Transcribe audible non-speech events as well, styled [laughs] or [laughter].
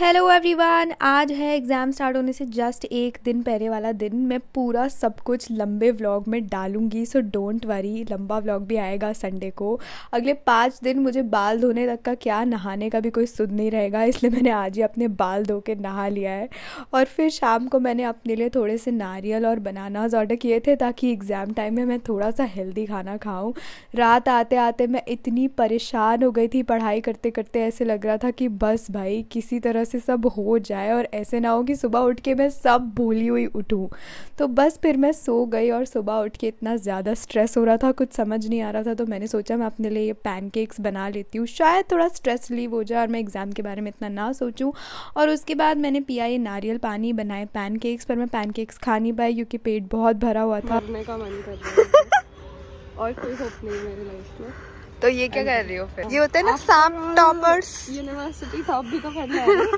hello everyone आज है exam start होने से जस्ट एक दिन पहले वाला दिन मैं पूरा सब कुछ लंबे व्लॉग में डालूंगी सो डोंट वरी लंबा व्लॉग भी आएगा संडे को अगले पाँच दिन मुझे बाल धोने तक का क्या नहाने का भी कोई सुध नहीं रहेगा इसलिए मैंने आज ही अपने बाल धो के नहा लिया है और फिर शाम को मैंने अपने लिए थोड़े से नारियल और बनानाज ऑर्डर किए थे ताकि एग्ज़ाम टाइम में मैं थोड़ा सा हेल्दी खाना खाऊँ रात आते आते मैं इतनी परेशान हो गई थी पढ़ाई करते करते ऐसे लग रहा था कि बस भाई किसी तरह से सब हो जाए और ऐसे ना हो कि सुबह उठ के मैं सब भूली हुई उठूँ तो बस फिर मैं सो गई और सुबह उठ के इतना ज़्यादा स्ट्रेस हो रहा था कुछ समझ नहीं आ रहा था तो मैंने सोचा मैं अपने लिए ये पैनकेक्स बना लेती हूँ शायद थोड़ा स्ट्रेस रिलीव हो जाए और मैं एग्ज़ाम के बारे में इतना ना सोचूँ और उसके बाद मैंने पिया ये नारियल पानी बनाए पैनकेक्स पर मैं पैनकेक्स खा नहीं पाई क्योंकि पेट बहुत भरा हुआ था का मन कर [laughs] और कोई होप नहीं मेरे लाइफ में तो ये क्या कर रही हो फिर ये होता है ना साम टॉपर्स यूनिवर्सिटी टॉप भी तो करना है